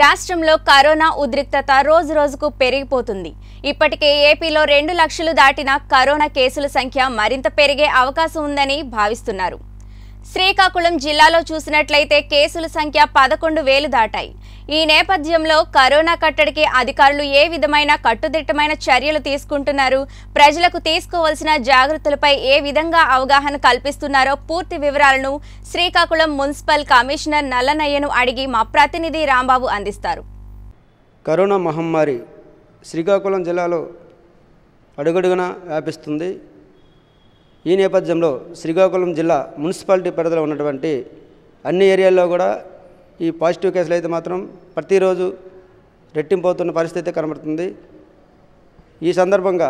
రాష్ట్రంలో కరోనా ఉద్రిక్తత రోజు రోజుకు పెరిగిపోతుంది ఇప్పటికే ఏపీలో రెండు లక్షలు దాటిన కరోనా కేసుల సంఖ్య మరింత పెరిగే అవకాశం ఉందని భావిస్తున్నారు శ్రీకాకుళం జిల్లాలో చూసినట్లయితే కేసుల సంఖ్య పదకొండు వేలు దాటాయి ఈ నేపథ్యంలో కరోనా కట్టడికి అధికారులు ఏ విధమైన కట్టుదిట్టమైన చర్యలు తీసుకుంటున్నారు ప్రజలకు తీసుకోవాల్సిన జాగ్రత్తలపై ఏ విధంగా అవగాహన కల్పిస్తున్నారో పూర్తి వివరాలను శ్రీకాకుళం మున్సిపల్ కమిషనర్ నల్లనయ్యను అడిగి మా ప్రతినిధి రాంబాబు అందిస్తారు కరోనా మహమ్మారి శ్రీకాకుళం జిల్లాలో అడుగడుగున వ్యాపిస్తుంది ఈ నేపథ్యంలో శ్రీకాకుళం జిల్లా మున్సిపాలిటీ పరిధిలో ఉన్నటువంటి అన్ని ఏరియాల్లో కూడా ఈ పాజిటివ్ కేసులు అయితే మాత్రం ప్రతిరోజు రెట్టింపోతున్న పరిస్థితి కనబడుతుంది ఈ సందర్భంగా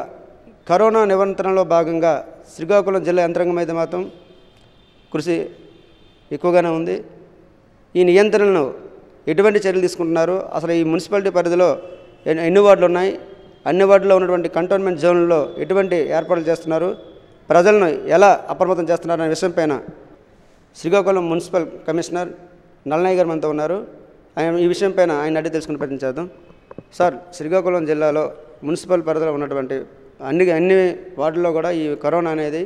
కరోనా నివంత్రణలో భాగంగా శ్రీకాకుళం జిల్లా యంత్రాంగం అయితే మాత్రం కృషి ఎక్కువగానే ఉంది ఈ నియంత్రణను ఎటువంటి చర్యలు తీసుకుంటున్నారు అసలు ఈ మున్సిపాలిటీ పరిధిలో ఎన్ని వార్డులు ఉన్నాయి అన్ని వార్డులో ఉన్నటువంటి కంటోన్మెంట్ జోన్లలో ఎటువంటి ఏర్పాట్లు చేస్తున్నారు ప్రజలను ఎలా అప్రమత్తం చేస్తున్నారు అనే విషయంపైన శ్రీకాకుళం మున్సిపల్ కమిషనర్ నల్లనాయ్ గారు మనతో ఉన్నారు ఆయన ఈ విషయం పైన ఆయన అడిగి తెలుసుకుని ప్రయత్నించేద్దాం సార్ శ్రీకాకుళం జిల్లాలో మున్సిపల్ పరిధిలో ఉన్నటువంటి అన్ని అన్ని వార్డుల్లో కూడా ఈ కరోనా అనేది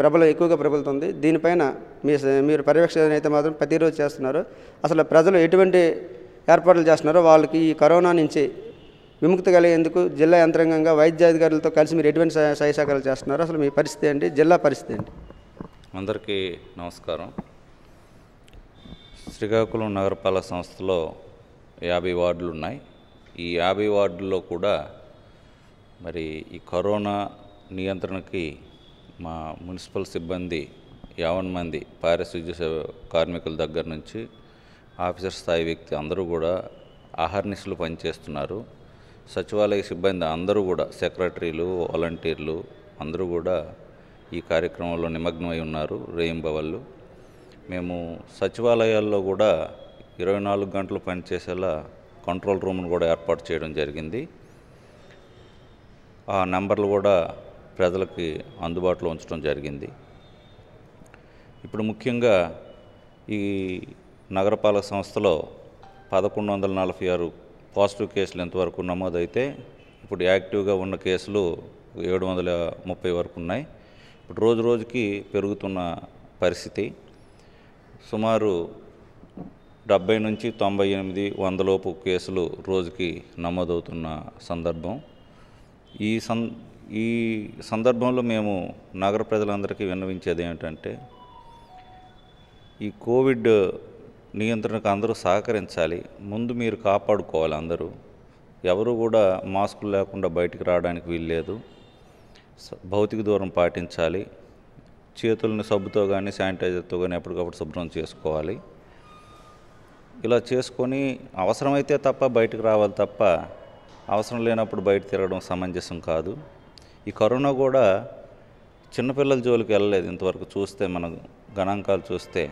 ప్రబల ఎక్కువగా ప్రబలుతుంది దీనిపైన మీ మీరు పర్యవేక్షణ అయితే మాత్రం ప్రతిరోజు చేస్తున్నారు అసలు ప్రజలు ఎటువంటి ఏర్పాట్లు చేస్తున్నారో వాళ్ళకి ఈ కరోనా నుంచి విముక్తి కలిగేందుకు జిల్లా యంత్రాంగంగా అధికారులతో కలిసి మీరు ఎటువంటి సహాయ సహకారాలు చేస్తున్నారు అసలు మీ పరిస్థితి ఏంటి జిల్లా పరిస్థితి ఏంటి అందరికీ నమస్కారం శ్రీకాకుళం నగరపాలక సంస్థలో యాభై వార్డులు ఉన్నాయి ఈ యాభై వార్డుల్లో కూడా మరి ఈ కరోనా నియంత్రణకి మా మున్సిపల్ సిబ్బంది యావన్ మంది పారిశుద్ధ్య కార్మికుల దగ్గర నుంచి ఆఫీసర్ స్థాయి వ్యక్తి అందరూ కూడా ఆహర్నిశలు పనిచేస్తున్నారు సచివాలయ సిబ్బంది అందరూ కూడా సెక్రటరీలు వాలంటీర్లు అందరూ కూడా ఈ కార్యక్రమంలో నిమగ్నమై ఉన్నారు రేయింబవళ్ళు మేము సచివాలయాల్లో కూడా ఇరవై నాలుగు గంటలు పనిచేసేలా కంట్రోల్ రూమ్ను కూడా ఏర్పాటు చేయడం జరిగింది ఆ నెంబర్లు కూడా ప్రజలకి అందుబాటులో ఉంచడం జరిగింది ఇప్పుడు ముఖ్యంగా ఈ నగరపాలక సంస్థలో పదకొండు వందల నలభై ఆరు పాజిటివ్ కేసులు ఎంతవరకు నమోదైతే ఇప్పుడు యాక్టివ్గా ఉన్న కేసులు ఏడు వందల ముప్పై వరకు ఉన్నాయి ఇప్పుడు రోజు రోజుకి పెరుగుతున్న పరిస్థితి సుమారు డెబ్బై నుంచి తొంభై ఎనిమిది వందలోపు కేసులు రోజుకి నమోదవుతున్న సందర్భం ఈ సం ఈ సందర్భంలో మేము నగర ప్రజలందరికీ విన్నవించేది ఏమిటంటే ఈ కోవిడ్ నియంత్రణకు అందరూ సహకరించాలి ముందు మీరు కాపాడుకోవాలి అందరూ ఎవరు కూడా మాస్కులు లేకుండా బయటికి రావడానికి వీల్లేదు భౌతిక దూరం పాటించాలి చేతులను సబ్బుతో కానీ శానిటైజర్తో కానీ ఎప్పటికప్పుడు శుభ్రం చేసుకోవాలి ఇలా చేసుకొని అవసరమైతే తప్ప బయటకు రావాలి తప్ప అవసరం లేనప్పుడు బయట తిరగడం సమంజసం కాదు ఈ కరోనా కూడా చిన్నపిల్లల జోలికి వెళ్ళలేదు ఇంతవరకు చూస్తే మన గణాంకాలు చూస్తే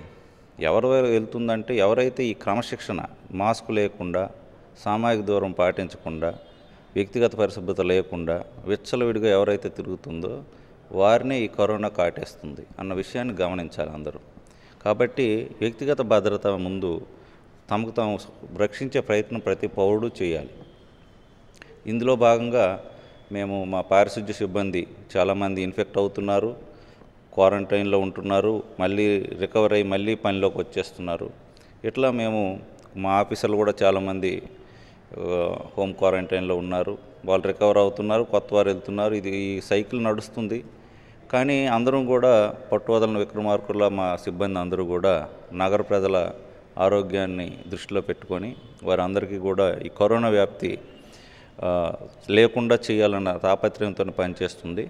ఎవరు వెళ్తుందంటే ఎవరైతే ఈ క్రమశిక్షణ మాస్క్ లేకుండా సామాజిక దూరం పాటించకుండా వ్యక్తిగత పరిశుభ్రత లేకుండా విచ్చలవిడిగా ఎవరైతే తిరుగుతుందో వారిని ఈ కరోనా కాటేస్తుంది అన్న విషయాన్ని గమనించాలి అందరూ కాబట్టి వ్యక్తిగత భద్రత ముందు తమకు తాము రక్షించే ప్రయత్నం ప్రతి పౌరుడు చేయాలి ఇందులో భాగంగా మేము మా పారిశుద్ధ్య సిబ్బంది చాలామంది ఇన్ఫెక్ట్ అవుతున్నారు క్వారంటైన్లో ఉంటున్నారు మళ్ళీ రికవర్ అయ్యి మళ్ళీ పనిలోకి వచ్చేస్తున్నారు ఇట్లా మేము మా ఆఫీసర్లు కూడా చాలామంది హోమ్ క్వారంటైన్లో ఉన్నారు వాళ్ళు రికవర్ అవుతున్నారు కొత్త వారు వెళ్తున్నారు ఇది ఈ సైకిల్ నడుస్తుంది కానీ అందరం కూడా పట్టువదలను విక్రమార్కుల మా సిబ్బంది అందరూ కూడా నగర ప్రజల ఆరోగ్యాన్ని దృష్టిలో పెట్టుకొని వారందరికీ కూడా ఈ కరోనా వ్యాప్తి లేకుండా చేయాలన్న తాపత్రయంతో పనిచేస్తుంది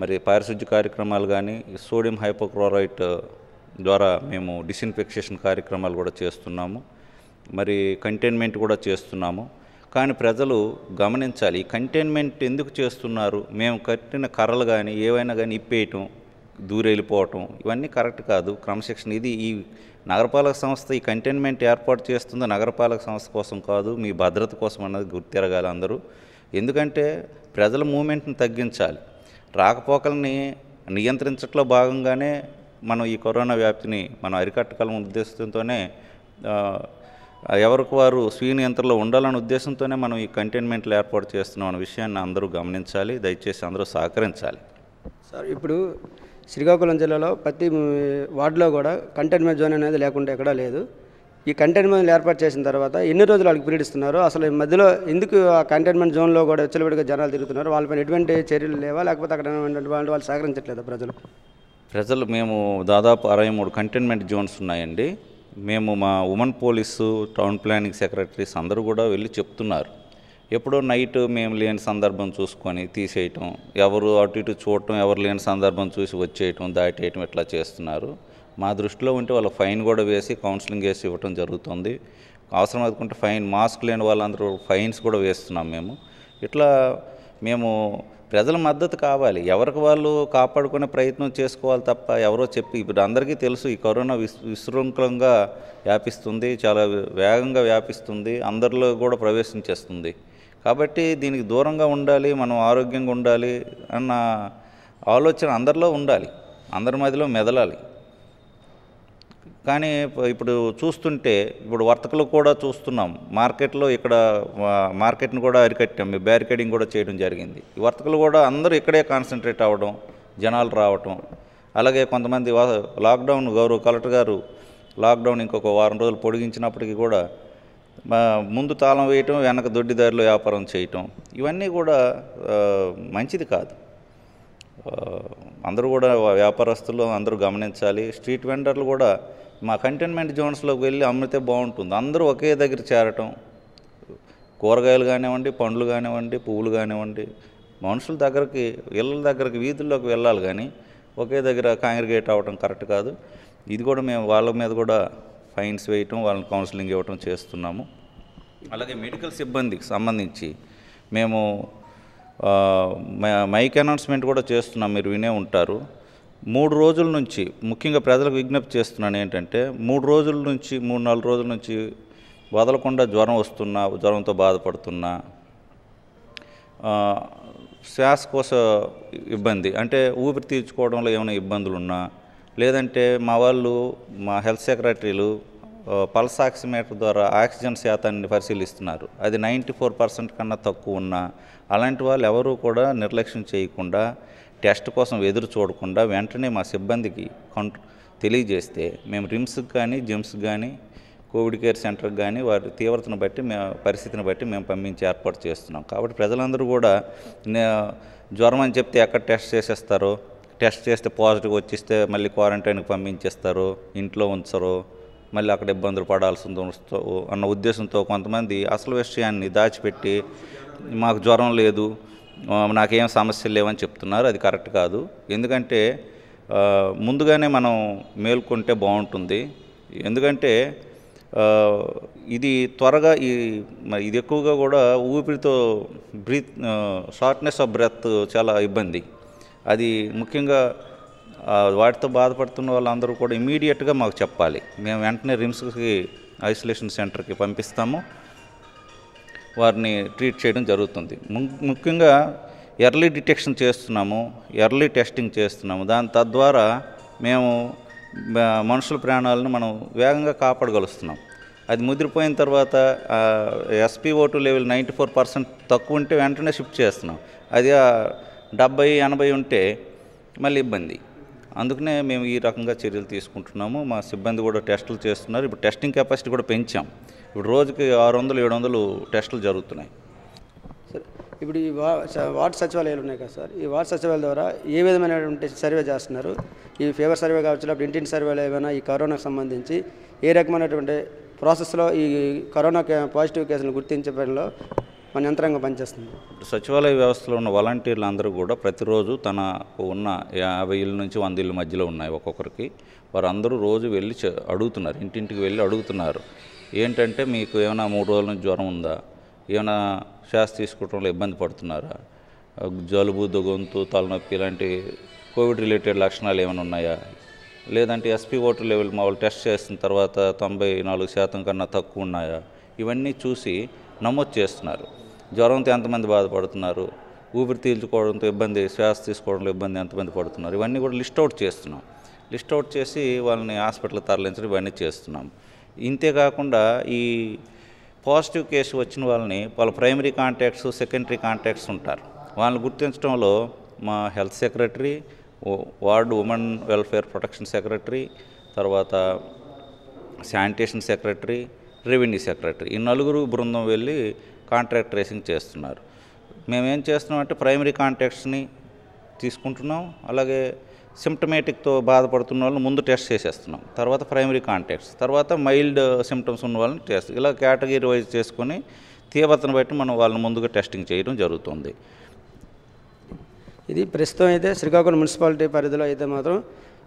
మరి పారిశుద్ధ్య కార్యక్రమాలు కానీ సోడియం హైపోక్లోరైట్ ద్వారా మేము డిసిన్ఫెక్షేషన్ కార్యక్రమాలు కూడా చేస్తున్నాము మరి కంటైన్మెంట్ కూడా చేస్తున్నాము కానీ ప్రజలు గమనించాలి కంటైన్మెంట్ ఎందుకు చేస్తున్నారు మేము కట్టిన కర్రలు కానీ ఏవైనా కానీ ఇప్పేయటం దూరెళ్ళిపోవటం ఇవన్నీ కరెక్ట్ కాదు క్రమశిక్షణ ఇది ఈ నగరపాలక సంస్థ ఈ కంటైన్మెంట్ ఏర్పాటు చేస్తుంది నగరపాలక సంస్థ కోసం కాదు మీ భద్రత కోసం అన్నది గుర్తిరగాలి అందరూ ఎందుకంటే ప్రజల మూమెంట్ని తగ్గించాలి రాకపోకల్ని నియంత్రించట్లో భాగంగానే మనం ఈ కరోనా వ్యాప్తిని మనం అరికట్టగలం ఉద్దేశంతోనే ఎవరికి వారు స్వీయ నియంత్రణలో ఉండాలనే ఉద్దేశంతోనే మనం ఈ కంటైన్మెంట్లు ఏర్పాటు చేస్తున్నాం అనే విషయాన్ని అందరూ గమనించాలి దయచేసి అందరూ సహకరించాలి సార్ ఇప్పుడు శ్రీకాకుళం జిల్లాలో ప్రతి వార్డులో కూడా కంటైన్మెంట్ జోన్ అనేది లేకుండా ఎక్కడా లేదు ఈ కంటైన్మెంట్ ఏర్పాటు చేసిన తర్వాత ఎన్ని రోజులు వాళ్ళకి ఇస్తున్నారు అసలు ఈ మధ్యలో ఎందుకు ఆ కంటైన్మెంట్ జోన్లో కూడా విచ్చలవిడిగా జనాలు తిరుగుతున్నారు వాళ్ళపైన ఎటువంటి చర్యలు లేవా లేకపోతే అక్కడ వాళ్ళు వాళ్ళు సహకరించట్లేదు ప్రజలు ప్రజలు మేము దాదాపు అరవై మూడు కంటైన్మెంట్ జోన్స్ ఉన్నాయండి మేము మా women police town planning secretaries అందరూ కూడా వెళ్ళి చెప్తున్నారు ఎప్పుడో నైట్ మేము లేని సందర్భం చూసుకొని తీసేయటం ఎవరు అటు ఇటు చూడటం ఎవరు లేని సందర్భం చూసి వచ్చేయటం దాటేయటం ఇట్లా చేస్తున్నారు మా దృష్టిలో ఉంటే వాళ్ళు ఫైన్ కూడా వేసి కౌన్సిలింగ్ వేసి ఇవ్వటం జరుగుతుంది అవసరం అనుకుంటే ఫైన్ మాస్క్ లేని వాళ్ళందరూ ఫైన్స్ కూడా వేస్తున్నాం మేము ఇట్లా మేము ప్రజల మద్దతు కావాలి ఎవరికి వాళ్ళు కాపాడుకునే ప్రయత్నం చేసుకోవాలి తప్ప ఎవరో చెప్పి ఇప్పుడు అందరికీ తెలుసు ఈ కరోనా విశ్ విశృంఖలంగా వ్యాపిస్తుంది చాలా వేగంగా వ్యాపిస్తుంది అందరిలో కూడా ప్రవేశించేస్తుంది కాబట్టి దీనికి దూరంగా ఉండాలి మనం ఆరోగ్యంగా ఉండాలి అన్న ఆలోచన అందరిలో ఉండాలి అందరి మధ్యలో మెదలాలి కానీ ఇప్పుడు చూస్తుంటే ఇప్పుడు వర్తకులు కూడా చూస్తున్నాం మార్కెట్లో ఇక్కడ మార్కెట్ని కూడా అరికట్టాం బ్యారికేడింగ్ కూడా చేయడం జరిగింది ఈ వర్తకులు కూడా అందరూ ఇక్కడే కాన్సన్ట్రేట్ అవ్వడం జనాలు రావటం అలాగే కొంతమంది లాక్డౌన్ గౌరవ కలెక్టర్ గారు లాక్డౌన్ ఇంకొక వారం రోజులు పొడిగించినప్పటికీ కూడా ముందు తాళం వేయటం వెనక దొడ్డిదారిలో వ్యాపారం చేయటం ఇవన్నీ కూడా మంచిది కాదు అందరూ కూడా వ్యాపారస్తులు అందరూ గమనించాలి స్ట్రీట్ వెండర్లు కూడా మా కంటైన్మెంట్ జోన్స్లోకి వెళ్ళి అమ్మితే బాగుంటుంది అందరూ ఒకే దగ్గర చేరటం కూరగాయలు కానివ్వండి పండ్లు కానివ్వండి పువ్వులు కానివ్వండి మనుషుల దగ్గరికి ఇళ్ళ దగ్గరికి వీధుల్లోకి వెళ్ళాలి కానీ ఒకే దగ్గర కాంగ్రిగేట్ అవ్వడం కరెక్ట్ కాదు ఇది కూడా మేము వాళ్ళ మీద కూడా ఫైన్స్ వేయటం వాళ్ళని కౌన్సిలింగ్ ఇవ్వటం చేస్తున్నాము అలాగే మెడికల్ సిబ్బందికి సంబంధించి మేము మైక్ అనౌన్స్మెంట్ కూడా చేస్తున్నాం మీరు వినే ఉంటారు మూడు రోజుల నుంచి ముఖ్యంగా ప్రజలకు విజ్ఞప్తి చేస్తున్నాను ఏంటంటే మూడు రోజుల నుంచి మూడు నాలుగు రోజుల నుంచి వదలకుండా జ్వరం వస్తున్నా జ్వరంతో బాధపడుతున్నా శ్వాసకోశ ఇబ్బంది అంటే ఊపిరి తీర్చుకోవడంలో ఏమైనా ఇబ్బందులు ఉన్నా లేదంటే మా వాళ్ళు మా హెల్త్ సెక్రటరీలు పల్స్ ఆక్సిమీటర్ ద్వారా ఆక్సిజన్ శాతాన్ని పరిశీలిస్తున్నారు అది నైంటీ ఫోర్ పర్సెంట్ కన్నా తక్కువ ఉన్నా అలాంటి వాళ్ళు ఎవరూ కూడా నిర్లక్ష్యం చేయకుండా టెస్ట్ కోసం ఎదురు చూడకుండా వెంటనే మా సిబ్బందికి కంట్ తెలియజేస్తే మేము రిమ్స్కి కానీ జిమ్స్కి కానీ కోవిడ్ కేర్ సెంటర్కి కానీ వారి తీవ్రతను బట్టి మేము పరిస్థితిని బట్టి మేము పంపించి ఏర్పాటు చేస్తున్నాం కాబట్టి ప్రజలందరూ కూడా జ్వరం అని చెప్తే ఎక్కడ టెస్ట్ చేసేస్తారు టెస్ట్ చేస్తే పాజిటివ్ వచ్చిస్తే మళ్ళీ క్వారంటైన్కి పంపించేస్తారు ఇంట్లో ఉంచరు మళ్ళీ అక్కడ ఇబ్బందులు పడాల్సి అన్న ఉద్దేశంతో కొంతమంది అసలు విషయాన్ని దాచిపెట్టి మాకు జ్వరం లేదు నాకేం సమస్యలు లేవని చెప్తున్నారు అది కరెక్ట్ కాదు ఎందుకంటే ముందుగానే మనం మేల్కొంటే బాగుంటుంది ఎందుకంటే ఇది త్వరగా ఈ ఇది ఎక్కువగా కూడా ఊపిరితో బ్రీత్ షార్ట్నెస్ ఆఫ్ బ్రెత్ చాలా ఇబ్బంది అది ముఖ్యంగా వాటితో బాధపడుతున్న వాళ్ళందరూ కూడా ఇమీడియట్గా మాకు చెప్పాలి మేము వెంటనే రిమ్స్కి ఐసోలేషన్ సెంటర్కి పంపిస్తాము వారిని ట్రీట్ చేయడం జరుగుతుంది ముఖ్యంగా ఎర్లీ డిటెక్షన్ చేస్తున్నాము ఎర్లీ టెస్టింగ్ చేస్తున్నాము దాని తద్వారా మేము మనుషుల ప్రాణాలను మనం వేగంగా కాపాడగలుస్తున్నాం అది ముదిరిపోయిన తర్వాత SPO two level ninety four percent తక్కువ ఉంటే వెంటనే షిఫ్ట్ చేస్తున్నాం అది డెబ్బై ఎనభై ఉంటే మళ్ళీ ఇబ్బంది అందుకనే మేము ఈ రకంగా చర్యలు తీసుకుంటున్నాము మా సిబ్బంది కూడా టెస్టులు చేస్తున్నారు ఇప్పుడు టెస్టింగ్ కెపాసిటీ కూడా పెంచాం ఇప్పుడు రోజుకి ఆరు వందలు ఏడు వందలు టెస్టులు జరుగుతున్నాయి సరే ఇప్పుడు ఈ వార్డు సచివాలయాలు ఉన్నాయి కదా సార్ ఈ వార్డు సచివాలయం ద్వారా ఏ విధమైనటువంటి సర్వే చేస్తున్నారు ఈ ఫీవర్ సర్వే కావచ్చు లేకపోతే ఇంటింటి సర్వేలు ఏమైనా ఈ కరోనాకు సంబంధించి ఏ రకమైనటువంటి ప్రాసెస్లో ఈ కరోనా పాజిటివ్ కేసులను గుర్తించే పనిలో మన యంత్రాంగం పనిచేస్తుంది సచివాలయ వ్యవస్థలో ఉన్న వాలంటీర్లు అందరూ కూడా ప్రతిరోజు తన ఉన్న యాభై ఇళ్ళ నుంచి వంద ఇళ్ళ మధ్యలో ఉన్నాయి ఒక్కొక్కరికి వారందరూ రోజు వెళ్ళి అడుగుతున్నారు ఇంటింటికి వెళ్ళి అడుగుతున్నారు ఏంటంటే మీకు ఏమైనా మూడు రోజుల నుంచి జ్వరం ఉందా ఏమైనా శ్వాస తీసుకోవడంలో ఇబ్బంది పడుతున్నారా జలుబు గొంతు తలనొప్పి ఇలాంటి కోవిడ్ రిలేటెడ్ లక్షణాలు ఏమైనా ఉన్నాయా లేదంటే ఎస్పీ ఓటర్ లెవెల్ మా వాళ్ళు టెస్ట్ చేసిన తర్వాత తొంభై నాలుగు శాతం కన్నా తక్కువ ఉన్నాయా ఇవన్నీ చూసి నమోదు చేస్తున్నారు జ్వరంతో ఎంతమంది బాధపడుతున్నారు ఊపిరి తీల్చుకోవడంతో ఇబ్బంది శ్వాస తీసుకోవడంలో ఇబ్బంది ఎంతమంది పడుతున్నారు ఇవన్నీ కూడా లిస్ట్ అవుట్ చేస్తున్నాం లిస్ట్ అవుట్ చేసి వాళ్ళని హాస్పిటల్ తరలించడం ఇవన్నీ చేస్తున్నాం ఇంతేకాకుండా ఈ పాజిటివ్ కేసు వచ్చిన వాళ్ళని వాళ్ళ ప్రైమరీ కాంటాక్ట్స్ సెకండరీ కాంటాక్ట్స్ ఉంటారు వాళ్ళని గుర్తించడంలో మా health secretary ward women welfare protection secretary తర్వాత శానిటేషన్ సెక్రటరీ రెవెన్యూ సెక్రటరీ ఈ నలుగురు బృందం వెళ్ళి కాంట్రాక్ట్ ట్రేసింగ్ చేస్తున్నారు మేమేం చేస్తున్నామంటే ప్రైమరీ కాంటాక్ట్స్ని తీసుకుంటున్నాం అలాగే సిమ్టమేటిక్తో బాధపడుతున్న వాళ్ళని ముందు టెస్ట్ చేసేస్తున్నాం తర్వాత ప్రైమరీ కాంటాక్ట్స్ తర్వాత మైల్డ్ సిమ్టమ్స్ uh, ఉన్న వాళ్ళని టెస్ట్ ఇలా కేటగిరీ వైజ్ చేసుకొని తీవ్రతను బట్టి మనం వాళ్ళని ముందుగా టెస్టింగ్ చేయడం జరుగుతుంది ఇది ప్రస్తుతం అయితే శ్రీకాకుళం మున్సిపాలిటీ పరిధిలో అయితే మాత్రం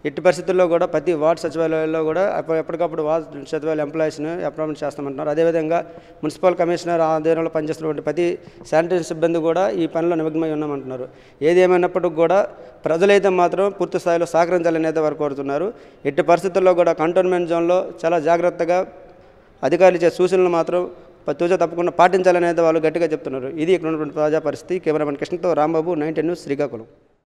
ఎట్టి పరిస్థితుల్లో కూడా ప్రతి వార్డు సచివాలయాల్లో కూడా ఎప్పటికప్పుడు వార్డు సచివాలయ ఎంప్లాయీస్ను అప్రాయింట్ చేస్తామంటున్నారు అదేవిధంగా మున్సిపల్ కమిషనర్ ఆధ్వర్యంలో పనిచేస్తున్నటువంటి ప్రతి శానిటరీ సిబ్బంది కూడా ఈ పనిలో నిమగ్నమై ఉన్నామంటున్నారు ఏది కూడా ప్రజలైతే మాత్రం పూర్తి స్థాయిలో సహకరించాలని అయితే వారు కోరుతున్నారు ఎట్టి పరిస్థితుల్లో కూడా కంటోన్మెంట్ జోన్లో చాలా జాగ్రత్తగా అధికారులు ఇచ్చే సూచనలు మాత్రం తూచ తప్పకుండా పాటించాలనేది వాళ్ళు గట్టిగా చెప్తున్నారు ఇది ఇక్కడ ఉన్నటువంటి తాజా పరిస్థితి కెమెరామెన్ కృష్ణతో రాంబాబు నైన్టీన్ న్యూస్ శ్రీకాకుళం